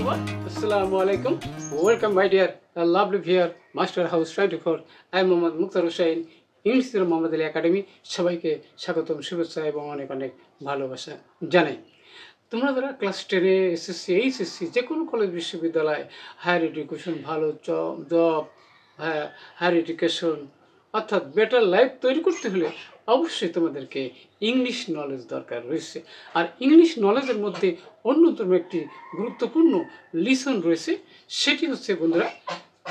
everyone. Assalamu alaikum. Welcome, my dear. A lovely here, Master House 24. I am Mohammad Mukhtar Hussain, university Mohammad Ali academy সবাইকে স্বাগতম শুভেচ্ছা এবং অনেক অনেক ভালোবাসা জানাই তোমরা যারা ক্লাস টেনে এসএসসি এইচএসসি যে কোনো কলেজ বিশ্ববিদ্যালয় হায়ার এডুকেশন ভালো জব হ্যাঁ হায়ার এডুকেশন অর্থাৎ বেটার লাইফ তৈরি করতে হলে অবশ্যই তোমাদেরকে ইংলিশ নলেজ দরকার রয়েছে আর ইংলিশ নলেজের মধ্যে অন্যতম একটি গুরুত্বপূর্ণ লিসন রয়েছে সেটি হচ্ছে বন্ধুরা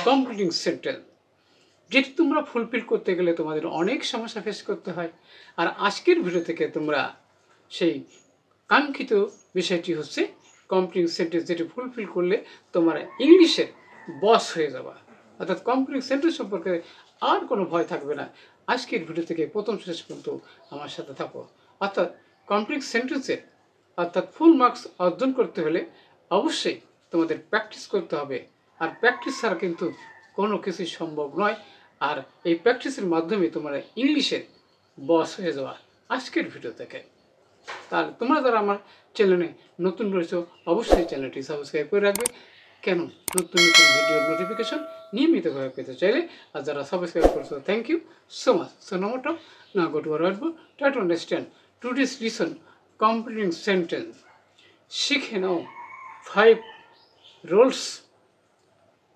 কমপ্লিটিং সেন্টেন্স যেটি তোমরা ফুলফিল করতে গেলে তোমাদের অনেক সমস্যা ফেস করতে হয় আর আজকের ভিডিও থেকে তোমরা সেই কাঙ্ক্ষিত বিষয়টি হচ্ছে কমপ্লিটিং সেন্টেন্স যেটি ফুলফিল করলে তোমরা ইংলিশের বস হয়ে যাবা অর্থাৎ কমপ্লিট সেন্টেন্স সম্পর্কে আর কোনো ভয় থাকবে না আজকের ভিডিও থেকে প্রথম শেষ পর্যন্ত আমার সাথে থাকো অর্থাৎ কমপ্লিট সেন্টেন্সের অর্থাৎ ফুল মার্কস অর্জন করতে হলে অবশ্যই তোমাদের প্র্যাকটিস করতে হবে আর প্র্যাকটিস ছাড়া কিন্তু কোনো কিছুই সম্ভব নয় আর এই প্র্যাকটিসের মাধ্যমে তোমরা ইংলিশের বস হয়ে যাওয়া আজকের ভিডিও থেকে তাহলে তোমরা যারা আমার চ্যানেলে নতুন রয়েছো অবশ্যই চ্যানেলটি সাবস্ক্রাইব করে রাখবে কেন নতুন নতুন ভিডিওর নোটিফিকেশন নিয়মিতভাবে পেতে চাইলে আর যারা সাবস্ক্রাইব করছো thank you so much so নমোট না গো টু আর try to understand today's lesson completing sentence শিখে নাও ফাইভ রোলস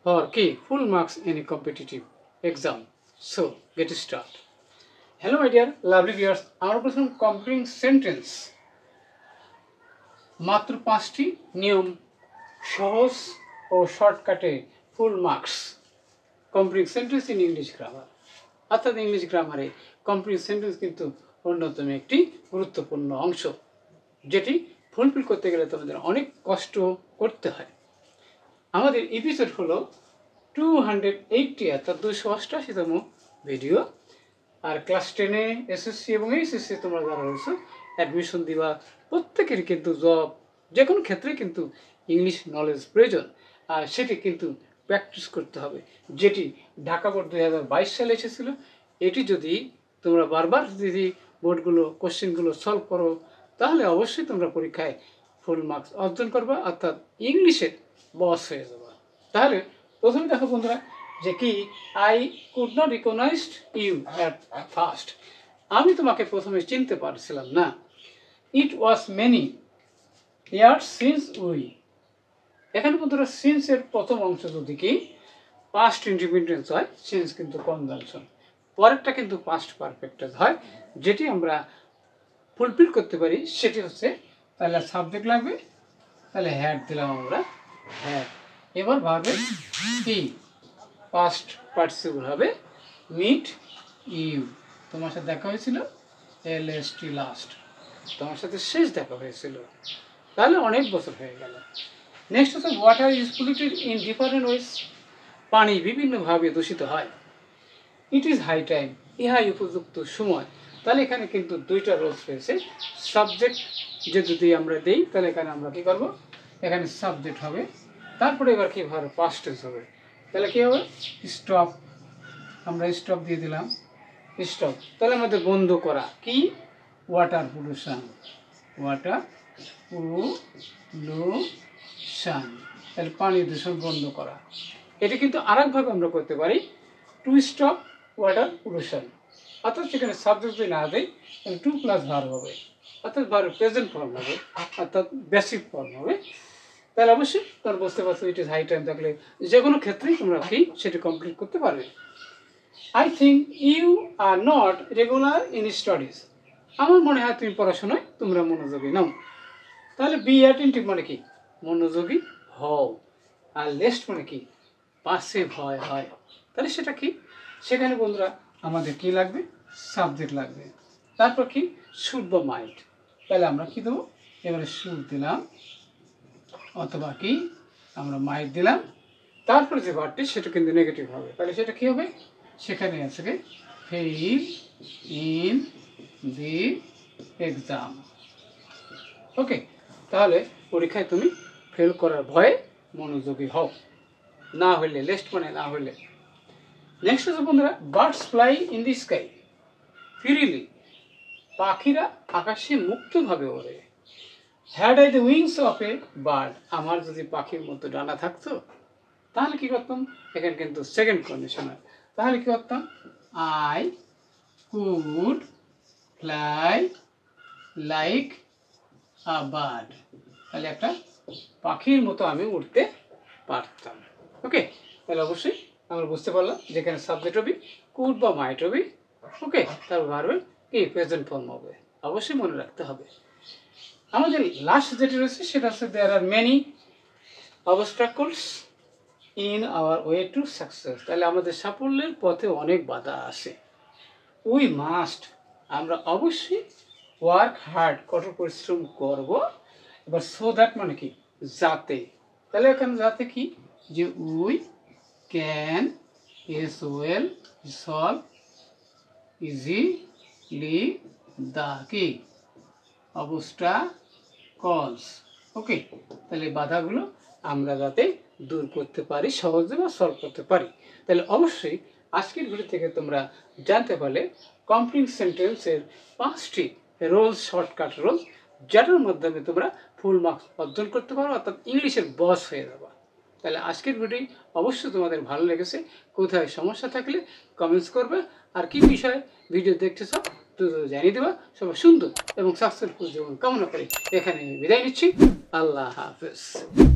ফর কি full marks any competitive exam so get start hello my dear lovely viewers আমার প্রথম completing sentence মাত্র পাঁচটি নিয়ম সহজ ও শর্টকাটে full marks complete sentence in English grammar অর্থাৎ ইংলিশ গ্রামারে কমপ্লিট সেন্টেন্স কিন্তু অন্যতম একটি গুরুত্বপূর্ণ অংশ যেটি ফুলফিল করতে গেলে তোমাদের অনেক কষ্ট করতে হয় আমাদের এপিসোড হলো টু হান্ড্রেড এইটটি অর্থাৎ দুশো অষ্টাশিতম ভিডিও আর ক্লাস টেনে এসএসসি এবং এইচএসসি তোমরা যারা রয়েছো অ্যাডমিশন দিবা প্রত্যেকের কিন্তু জব যে কোনো ক্ষেত্রে কিন্তু ইংলিশ নলেজ প্রয়োজন আর সেটি কিন্তু প্র্যাকটিস করতে হবে যেটি ঢাকা বোর্ড দুই সালে এসেছিল এটি যদি তোমরা বারবার যদি বোর্ডগুলো কোশ্চেনগুলো সলভ করো তাহলে অবশ্যই তোমরা পরীক্ষায় ফুল মার্কস অর্জন করবা অর্থাৎ ইংলিশের বস হয়ে যাবা তাহলে প্রথমে দেখো বন্ধুরা যে কি I could not recognised you at first আমি তোমাকে প্রথমে চিনতে পারছিলাম না it was many years since we এখানে বন্ধুরা সিন্সের প্রথম অংশ যদি কি পাস্ট ইন্ডিপেন্ডেন্স হয় সিন্স কিন্তু কনজাংশন পরেরটা কিন্তু পাস্ট পারফেক্টেজ হয় যেটি আমরা ফুলফিল করতে পারি সেটি হচ্ছে তাহলে সাবজেক্ট লাগবে তাহলে হ্যাড দিলাম আমরা হ্যাড এবার ভাবে কি পাস্ট পার্টিসিপল হবে মিট ইউ তোমার সাথে দেখা হয়েছিল এল এস টি লাস্ট তোমার সাথে শেষ দেখা হয়েছিল তাহলে অনেক বছর হয়ে গেল নেক্সট হচ্ছে water is polluted in different ways পানি বিভিন্নভাবে দূষিত হয় ইট ইজ হাই টাইম ইহাই উপযুক্ত সময় তাহলে এখানে কিন্তু দুইটা রোলস রয়েছে সাবজেক্ট যে যদি আমরা দিই তাহলে এখানে আমরা কী করবো এখানে সাবজেক্ট হবে তারপরে এবার কী হবে পাস্টেজ হবে তাহলে কী হবে স্টপ আমরা স্টপ দিয়ে দিলাম স্টপ তাহলে আমাদের বন্ধ করা কি ওয়াটার পলিউশন ওয়াটার পলুশন তাহলে পানি দূষণ বন্ধ করা এটি কিন্তু আরেকভাবে আমরা করতে পারি টু স্টপ ওয়াটার পলুশন অর্থাৎ সেখানে সাবজেক্ট যদি না দেয় তাহলে টু প্লাস ভার হবে অর্থাৎ ভার প্রেজেন্ট ফর্ম হবে অর্থাৎ বেসিক ফর্ম হবে তাহলে অবশ্যই তার বুঝতে পারছো ইট ইজ হাই টাইম থাকলে যে কোনো ক্ষেত্রেই তোমরা কি সেটি কমপ্লিট করতে পারবে I think you are not regular in studies আমার মনে হয় তুমি পড়াশোনায় তোমরা মনোযোগী নাও তাহলে বি অ্যাটেন্টিভ মানে কি মনোযোগী হও আর লেস্ট মানে কি পাশে হয় হয় তাহলে সেটা কি সেখানে বন্ধুরা আমাদের কি লাগবে সাবজেক্ট লাগবে তারপর কি শুড বা মাইন্ড তাহলে আমরা কি দেবো এবারে শুড দিলাম অথবা কি আমরা মাইট দিলাম তারপরে যে ভার্বটি সেটা কিন্তু নেগেটিভ হবে তাহলে সেটা কি হবে সেখানে আছে কি fail in the exam okay তাহলে পরীক্ষায় তুমি ফেল করার ভয়ে মনোযোগী হও না হইলে লেস্ট মানে না হইলে নেক্সট আছে বন্ধুরা birds fly in the sky freely পাখিরা আকাশে মুক্তভাবে ওড়ে had I the wings of a bird আমার যদি পাখির মতো ডানা থাকতো তাহলে কী করতাম এখানে কিন্তু সেকেন্ড কন্ডিশনার তাহলে কী করতাম I could fly like a bird তাহলে একটা পাখির মতো আমি উঠতে পারতাম ওকে তাহলে অবশ্যই আমরা বুঝতে পারলাম যেখানে সাবজেক্ট হবে কুট বা মাইট হবে ওকে তার ভার্বের কি প্রেজেন্ট ফর্ম হবে অবশ্যই মনে রাখতে হবে আমাদের লাস্ট যেটি রয়েছে সেটা হচ্ছে there are many obstacles in our way to success তাহলে আমাদের সাফল্যের পথে অনেক বাধা আসে উই মাস্ট আমরা অবশ্যই ওয়ার্ক হার্ড কঠোর পরিশ্রম করব এবার সো দ্যাট মানে কি যাতে তাহলে এখানে যাতে কি যে we can as well solve easily the কি অবস্থা কলস ওকে তাহলে বাধাগুলো আমরা যাতে দূর করতে পারি সহজে বা সলভ করতে পারি তাহলে অবশ্যই আজকের ভিডিও থেকে তোমরা জানতে পারলে কমপ্লিট সেন্টেন্সের পাঁচটি রোল শর্টকাট রোল যেটার মাধ্যমে তোমরা ফুল মার্কস অর্জন করতে পারো অর্থাৎ ইংলিশের বস হয়ে যাবা তাহলে আজকের ভিডিও অবশ্যই তোমাদের ভালো লেগেছে কোথায় সমস্যা থাকলে কমেন্টস করবে আর কি বিষয়ে ভিডিও দেখতে চাও তো জানিয়ে দেবা সবাই সুন্দর এবং স্বাস্থ্যের জীবন কামনা করে এখানে বিদায় নিচ্ছি আল্লাহ হাফেজ